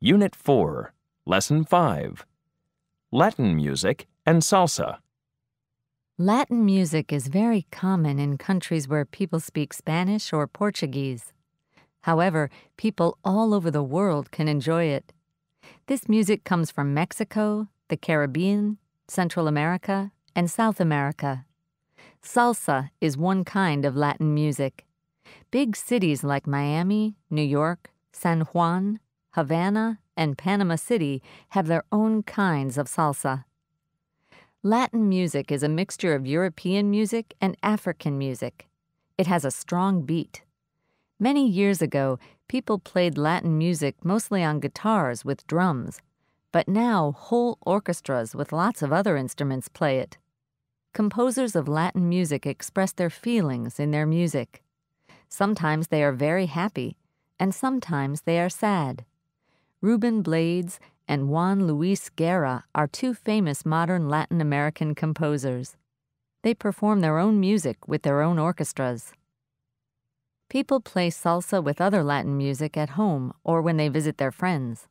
Unit 4, Lesson 5 Latin Music and Salsa. Latin music is very common in countries where people speak Spanish or Portuguese. However, people all over the world can enjoy it. This music comes from Mexico, the Caribbean, Central America, and South America. Salsa is one kind of Latin music. Big cities like Miami, New York, San Juan, Havana, and Panama City have their own kinds of salsa. Latin music is a mixture of European music and African music. It has a strong beat. Many years ago, people played Latin music mostly on guitars with drums, but now whole orchestras with lots of other instruments play it. Composers of Latin music express their feelings in their music. Sometimes they are very happy, and sometimes they are sad. Ruben Blades, and Juan Luis Guerra are two famous modern Latin American composers. They perform their own music with their own orchestras. People play salsa with other Latin music at home or when they visit their friends.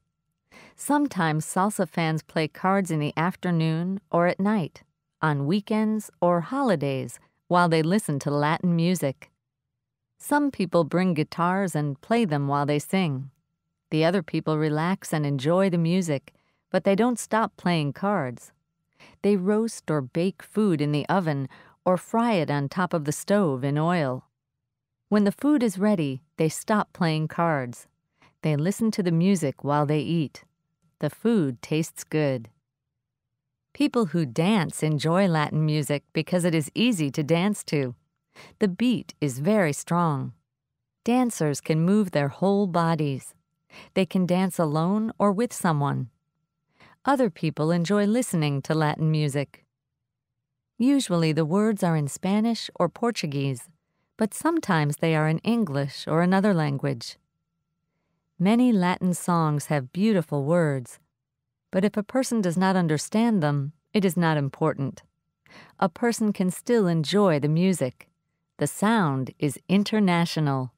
Sometimes salsa fans play cards in the afternoon or at night, on weekends or holidays, while they listen to Latin music. Some people bring guitars and play them while they sing. The other people relax and enjoy the music, but they don't stop playing cards. They roast or bake food in the oven or fry it on top of the stove in oil. When the food is ready, they stop playing cards. They listen to the music while they eat. The food tastes good. People who dance enjoy Latin music because it is easy to dance to. The beat is very strong. Dancers can move their whole bodies. They can dance alone or with someone. Other people enjoy listening to Latin music. Usually the words are in Spanish or Portuguese, but sometimes they are in English or another language. Many Latin songs have beautiful words, but if a person does not understand them, it is not important. A person can still enjoy the music. The sound is international.